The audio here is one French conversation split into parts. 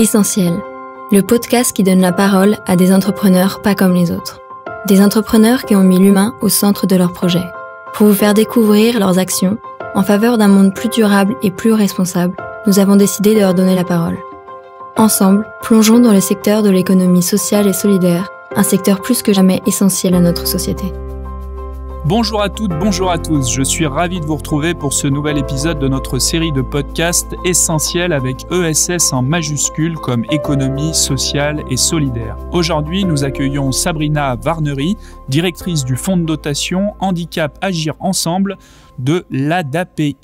Essentiel, le podcast qui donne la parole à des entrepreneurs pas comme les autres. Des entrepreneurs qui ont mis l'humain au centre de leurs projets, pour vous faire découvrir leurs actions en faveur d'un monde plus durable et plus responsable. Nous avons décidé de leur donner la parole. Ensemble, plongeons dans le secteur de l'économie sociale et solidaire, un secteur plus que jamais essentiel à notre société. Bonjour à toutes, bonjour à tous. Je suis ravi de vous retrouver pour ce nouvel épisode de notre série de podcasts essentiels avec ESS en majuscule comme économie sociale et solidaire. Aujourd'hui, nous accueillons Sabrina Varnery, directrice du fonds de dotation Handicap Agir Ensemble de l'ADAPI.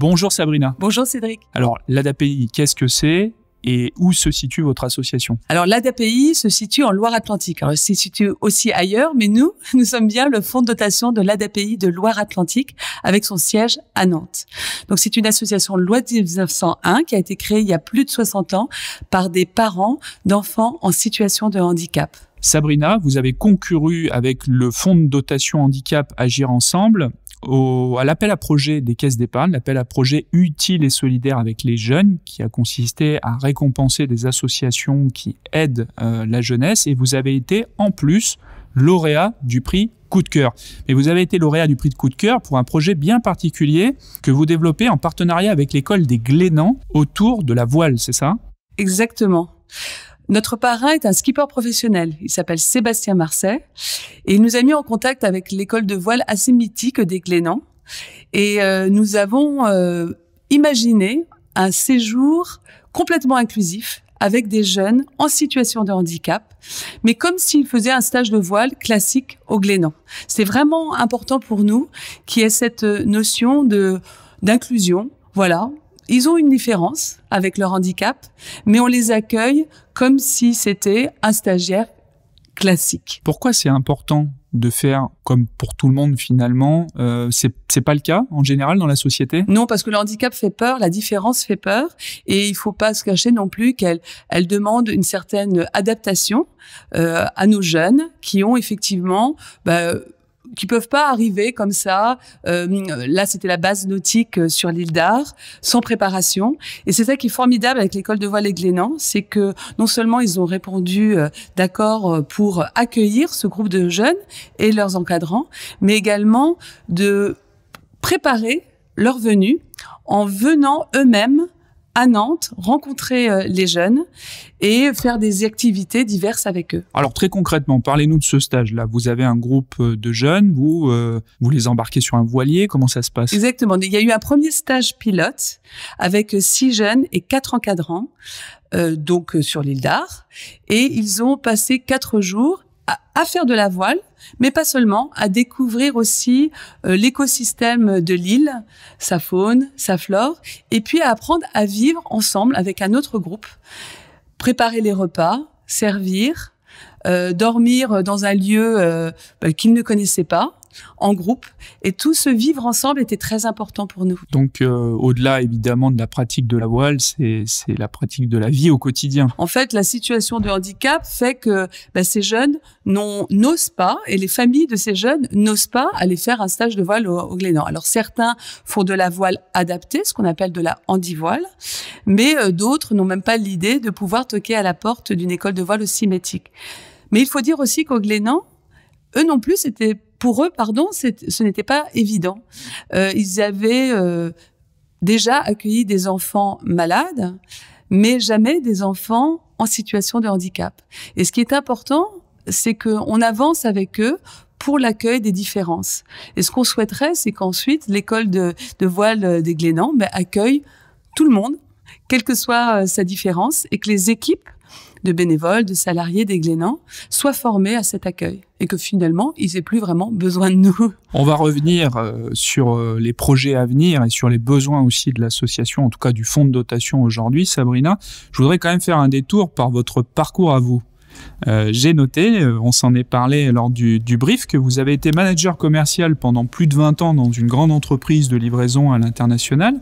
Bonjour Sabrina. Bonjour Cédric. Alors, l'ADAPI, qu'est-ce que c'est et où se situe votre association Alors l'ADAPI se situe en Loire-Atlantique. Alors elle se situe aussi ailleurs, mais nous, nous sommes bien le fonds de dotation de l'ADAPI de Loire-Atlantique avec son siège à Nantes. Donc c'est une association loi 1901 qui a été créée il y a plus de 60 ans par des parents d'enfants en situation de handicap. Sabrina, vous avez concurru avec le fonds de dotation handicap Agir Ensemble à l'appel à projet des caisses d'épargne, l'appel à projet utile et solidaire avec les jeunes, qui a consisté à récompenser des associations qui aident euh, la jeunesse. Et vous avez été en plus lauréat du prix coup de cœur. Mais vous avez été lauréat du prix de coup de cœur pour un projet bien particulier que vous développez en partenariat avec l'école des Glénans autour de la voile, c'est ça Exactement. Notre parrain est un skipper professionnel. Il s'appelle Sébastien Marseille, et il nous a mis en contact avec l'école de voile assez mythique des Glénans. Et euh, nous avons euh, imaginé un séjour complètement inclusif avec des jeunes en situation de handicap, mais comme s'ils faisaient un stage de voile classique au Glénan. C'est vraiment important pour nous qui y cette euh, notion de d'inclusion. Voilà, ils ont une différence avec leur handicap, mais on les accueille comme si c'était un stagiaire classique. Pourquoi c'est important de faire comme pour tout le monde finalement euh, c'est pas le cas en général dans la société non parce que le handicap fait peur la différence fait peur et il faut pas se cacher non plus qu'elle elle demande une certaine adaptation euh, à nos jeunes qui ont effectivement bah, qui peuvent pas arriver comme ça. Euh, là, c'était la base nautique euh, sur l'île d'Ar, sans préparation. Et c'est ça qui est formidable avec l'école de voile et Glénan, c'est que non seulement ils ont répondu euh, d'accord pour accueillir ce groupe de jeunes et leurs encadrants, mais également de préparer leur venue en venant eux-mêmes à Nantes, rencontrer euh, les jeunes et faire des activités diverses avec eux. Alors très concrètement, parlez-nous de ce stage-là. Vous avez un groupe euh, de jeunes, vous euh, vous les embarquez sur un voilier, comment ça se passe Exactement. Il y a eu un premier stage pilote avec six jeunes et quatre encadrants, donc sur l'île d'Ar, et ils ont passé quatre jours à, faire de la voile, mais pas seulement, à découvrir aussi euh, l'écosystème de l'île, sa faune, sa flore, et puis à apprendre à vivre ensemble avec un autre groupe, préparer les repas, servir, euh, dormir dans un lieu euh, bah, qu'ils ne connaissaient pas, en groupe. Et tout ce vivre ensemble était très important pour nous. Donc, euh, au-delà évidemment de la pratique de la voile, c'est la pratique de la vie au quotidien. En fait, la situation de handicap fait que bah, ces jeunes n'osent pas, et les familles de ces jeunes n'osent pas aller faire un stage de voile au, Glénan. Alors, certains font de la voile adaptée, ce qu'on appelle de la handivoile, mais euh, d'autres n'ont même pas l'idée de pouvoir toquer à la porte d'une école de voile aussi Mais il faut dire aussi qu'au Glénan, eux non plus, c'était pour eux, pardon, ce n'était pas évident. Euh, ils avaient euh, déjà accueilli des enfants malades, mais jamais des enfants en situation de handicap. Et ce qui est important, c'est qu'on avance avec eux pour l'accueil des différences. Et ce qu'on souhaiterait, c'est qu'ensuite, l'école de, de, voile des Glénans ben, accueille tout le monde, quelle que soit euh, sa différence, et que les équipes de bénévoles, de salariés des Glénans soient formés à cet accueil et que finalement, ils aient plus vraiment besoin de nous. On va revenir euh, sur euh, les projets à venir et sur les besoins aussi de l'association, en tout cas du fonds de dotation aujourd'hui. Sabrina, je voudrais quand même faire un détour par votre parcours à vous. Euh, j'ai noté, on s'en est parlé lors du, du, brief, que vous avez été manager commercial pendant plus de 20 ans dans une grande entreprise de livraison à l'international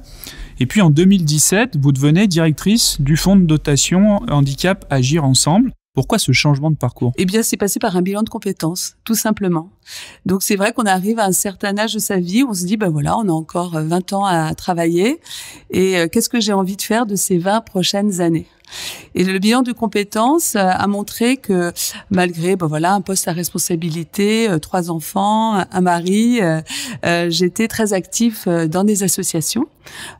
et puis en 2017, vous devenez directrice du fonds de dotation handicap Agir Ensemble. Pourquoi ce changement de parcours Eh bien, c'est passé par un bilan de compétences, tout simplement. Donc, c'est vrai qu'on arrive à un certain âge de sa vie où on se dit, ben voilà, on a encore 20 euh, ans à travailler et euh, qu'est-ce que j'ai envie de faire de ces 20 prochaines années et le bilan de compétences euh, a montré que malgré ben voilà un poste à responsabilité, trois enfants, un mari, j'étais très actif dans des associations,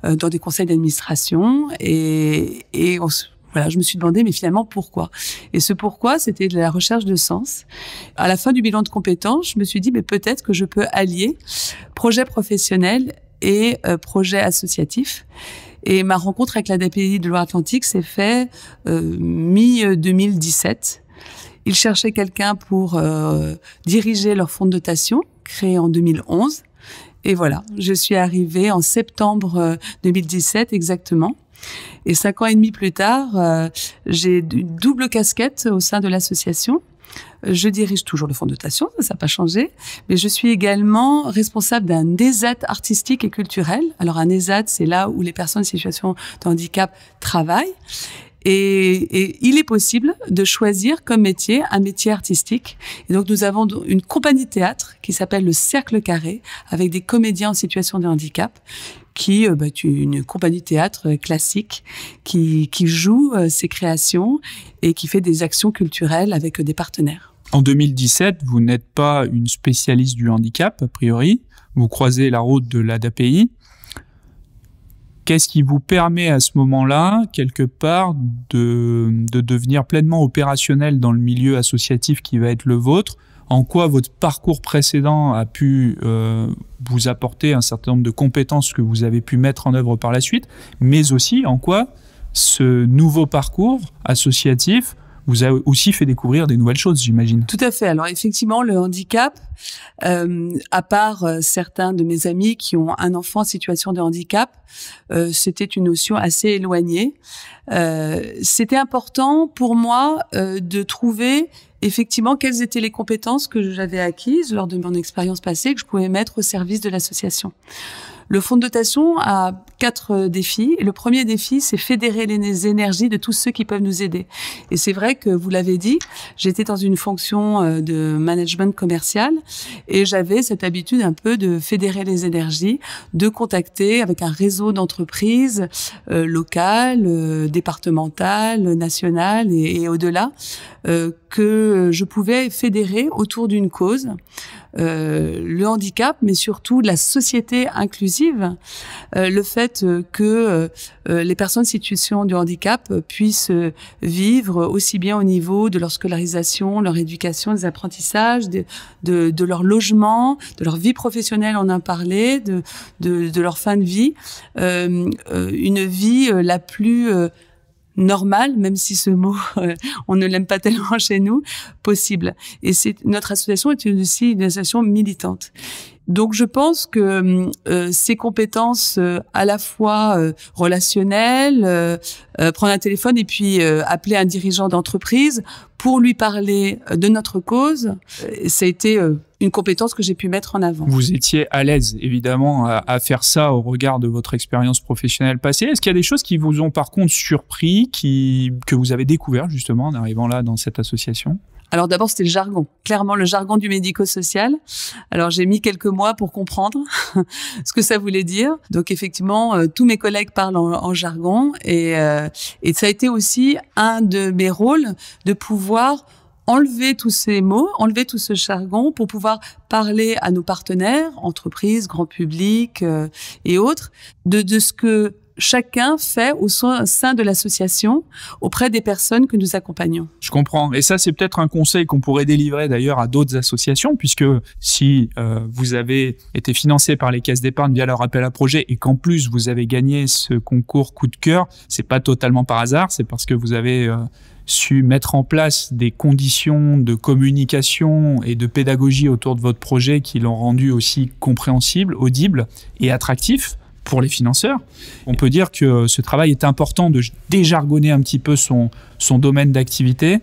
dans des conseils d'administration et, et on se voilà, je me suis demandé, mais finalement, pourquoi Et ce pourquoi, c'était de la recherche de sens. À la fin du bilan de compétences, je me suis dit, mais peut-être que je peux allier projet professionnel et euh, projet associatif. Et ma rencontre avec la DPI de Loire-Atlantique s'est faite euh, mi-2017. Ils cherchaient quelqu'un pour euh, diriger leur fonds de dotation, créé en 2011. Et voilà, je suis arrivée en septembre 2017 euh, exactement. Et cinq ans et demi plus tard, euh, j'ai une double casquette au sein de l'association. Je dirige toujours le fonds de dotation, ça n'a pas changé, mais je suis également responsable d'un ESAT artistique et culturel. Alors un ESAT, c'est là où les personnes en situation de handicap travaillent. Et, il est possible de choisir comme métier un métier artistique. Et donc nous avons une compagnie de théâtre qui s'appelle le Cercle Carré, avec des comédiens en situation de handicap, qui euh, bah, est une compagnie de théâtre classique, qui, qui joue euh, ses créations et qui fait des actions culturelles avec euh, des partenaires. En 2017, vous n'êtes pas une spécialiste du handicap, a priori. Vous croisez la route de l'ADAPI qu'est-ce qui vous permet à ce moment-là, quelque part, de, devenir pleinement opérationnel dans le milieu associatif qui va être le vôtre En quoi votre parcours précédent a pu euh, vous apporter un certain nombre de compétences que vous avez pu mettre en œuvre par la suite, mais aussi en quoi ce nouveau parcours associatif vous a aussi fait découvrir des nouvelles choses, j'imagine. Tout à fait. Alors effectivement, le handicap, euh, à part euh, certains de mes amis qui ont un enfant en situation de handicap, euh, c'était une notion assez éloignée. Euh, c'était important pour moi euh, de trouver effectivement quelles étaient les compétences que j'avais acquises lors de mon expérience passée que je pouvais mettre au service de l'association. Le fonds de dotation a quatre euh, défis. Le premier défi, c'est fédérer les énergies de tous ceux qui peuvent nous aider. Et c'est vrai que vous l'avez dit, j'étais dans une fonction euh, de management commercial et j'avais cette habitude un peu de fédérer les énergies, de contacter avec un réseau d'entreprises euh, locales, départementales, nationales et, au-delà que je pouvais fédérer autour d'une cause, le handicap, mais surtout la société inclusive euh, le fait euh, que euh, les personnes en situation de handicap puissent vivre aussi bien au niveau de leur scolarisation, leur éducation, des apprentissages, de, leur logement, de leur vie professionnelle, on en a parlé, de, de, de leur fin de vie, une vie la plus normal, même si ce mot, euh, on ne l'aime pas tellement chez nous, possible. Et c'est notre association est aussi une association militante. Donc je pense que euh, ces compétences euh, à la fois relationnelles, prendre un téléphone et puis appeler un dirigeant d'entreprise pour lui parler de notre cause, ça a été une compétence que j'ai pu mettre en avant. Vous étiez à l'aise, évidemment, à, faire ça au regard de votre expérience professionnelle passée. Est-ce qu'il y a des choses qui vous ont par contre surpris, qui, que vous avez découvert justement en arrivant là dans cette association alors d'abord, c'était le jargon, clairement le jargon du médico-social. Alors j'ai mis quelques mois pour comprendre ce que ça voulait dire. Donc effectivement, euh, tous mes collègues parlent en, jargon et, euh, et ça a été aussi un de mes rôles de pouvoir enlever tous ces mots, enlever tout ce jargon pour pouvoir parler à nos partenaires, entreprises, grand public euh, et autres, de, ce que chacun fait au sein de l'association auprès des personnes que nous accompagnons. Je comprends. Et ça, c'est peut-être un conseil qu'on pourrait délivrer d'ailleurs à d'autres associations, puisque si euh, vous avez été financé par les caisses d'épargne via leur appel à projet et qu'en plus vous avez gagné ce concours coup de cœur, c'est pas totalement par hasard, c'est parce que vous avez euh, su mettre en place des conditions de communication et de pédagogie autour de votre projet qui l'ont rendu aussi compréhensible, audible et attractif pour les financeurs. On peut dire que ce travail est important de déjargonner un petit peu son, son domaine d'activité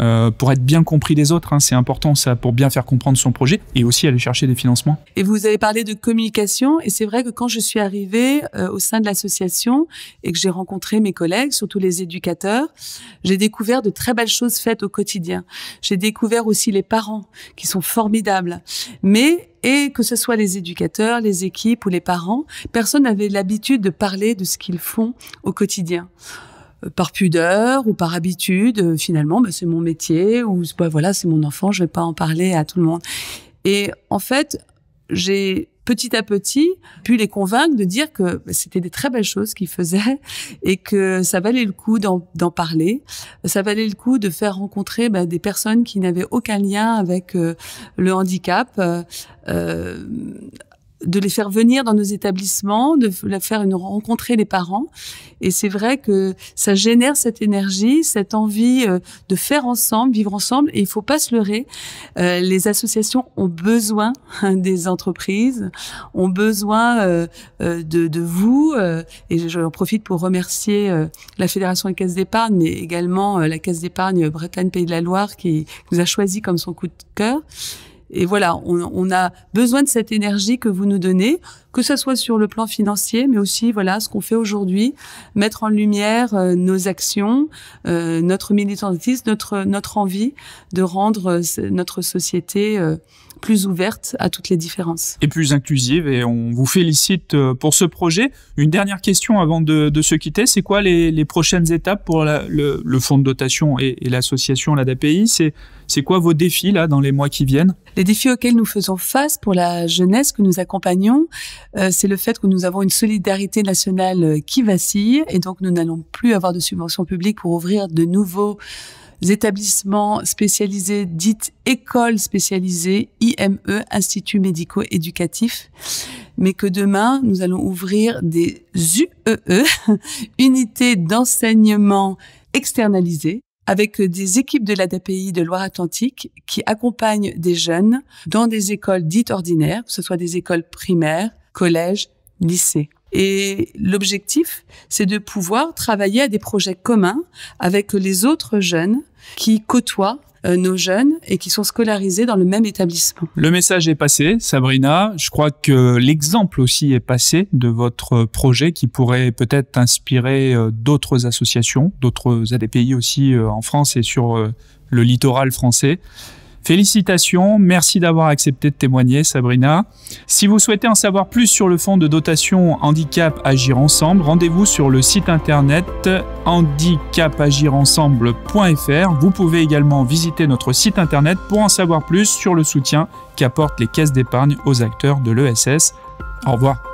euh, pour être bien compris des autres. Hein, c'est important ça pour bien faire comprendre son projet et aussi aller chercher des financements. Et vous avez parlé de communication et c'est vrai que quand je suis arrivée euh, au sein de l'association et que j'ai rencontré mes collègues, surtout les éducateurs, j'ai découvert de très belles choses faites au quotidien. J'ai découvert aussi les parents qui sont formidables. Mais et que ce soit les éducateurs, les équipes ou les parents, personne n'avait l'habitude de parler de ce qu'ils font au quotidien. Euh, par pudeur ou par habitude, euh, finalement, bah, c'est mon métier ou voilà, c'est mon enfant, je vais pas en parler à tout le monde. Et en fait, j'ai petit à petit pu les convaincre de dire que bah, c'était des très belles choses qu'ils faisaient et que ça valait le coup d'en parler, ça valait le coup de faire rencontrer bah, des personnes qui n'avaient aucun lien avec euh, le handicap, euh, de les faire venir dans nos établissements, de faire rencontrer les parents. Et c'est vrai que ça génère cette énergie, cette envie euh, de faire ensemble, vivre ensemble. Et il faut pas se leurrer. Euh, les associations ont besoin hein, des entreprises, ont besoin euh, de, vous. et j'en profite pour remercier la Fédération des caisses d'épargne, mais également la Caisse d'épargne Bretagne-Pays de la Loire qui nous a choisi comme son coup de cœur. Et voilà, on, a besoin de cette énergie que vous nous donnez, que ce soit sur le plan financier, mais aussi voilà ce qu'on fait aujourd'hui, mettre en lumière euh, nos actions, euh, notre militantisme, notre notre envie de rendre euh, notre société plus ouverte à toutes les différences. Et plus inclusive, et on vous félicite euh, pour ce projet. Une dernière question avant de, se quitter, c'est quoi les, prochaines étapes pour le, fonds de dotation et, l'association, l'ADAPI c'est quoi vos défis là dans les mois qui viennent Les défis auxquels nous faisons face pour la jeunesse que nous accompagnons, euh, c'est le fait que nous avons une solidarité nationale euh, qui vacille et donc nous n'allons plus avoir de subventions publiques pour ouvrir de nouveaux établissements spécialisés, dites écoles spécialisées, IME, instituts médico-éducatifs, mais que demain, nous allons ouvrir des UEE, e, unités d'enseignement externalisées, avec des équipes de l'ADAPI de Loire-Atlantique qui accompagnent des jeunes dans des écoles dites ordinaires, que ce soit des écoles primaires, collèges, lycées. Et l'objectif, c'est de pouvoir travailler à des projets communs avec les autres jeunes qui côtoient euh, nos jeunes et qui sont scolarisés dans le même établissement. Le message est passé, Sabrina. Je crois que l'exemple aussi est passé de votre projet qui pourrait peut-être inspirer euh, d'autres associations, d'autres ADPI aussi euh, en France et sur le littoral français. Félicitations, merci d'avoir accepté de témoigner Sabrina. Si vous souhaitez en savoir plus sur le fonds de dotation Handicap Agir Ensemble, rendez-vous sur le site internet handicapagirensemble.fr. Vous pouvez également visiter notre site internet pour en savoir plus sur le soutien qu'apportent les caisses d'épargne aux acteurs de l'ESS. Au revoir.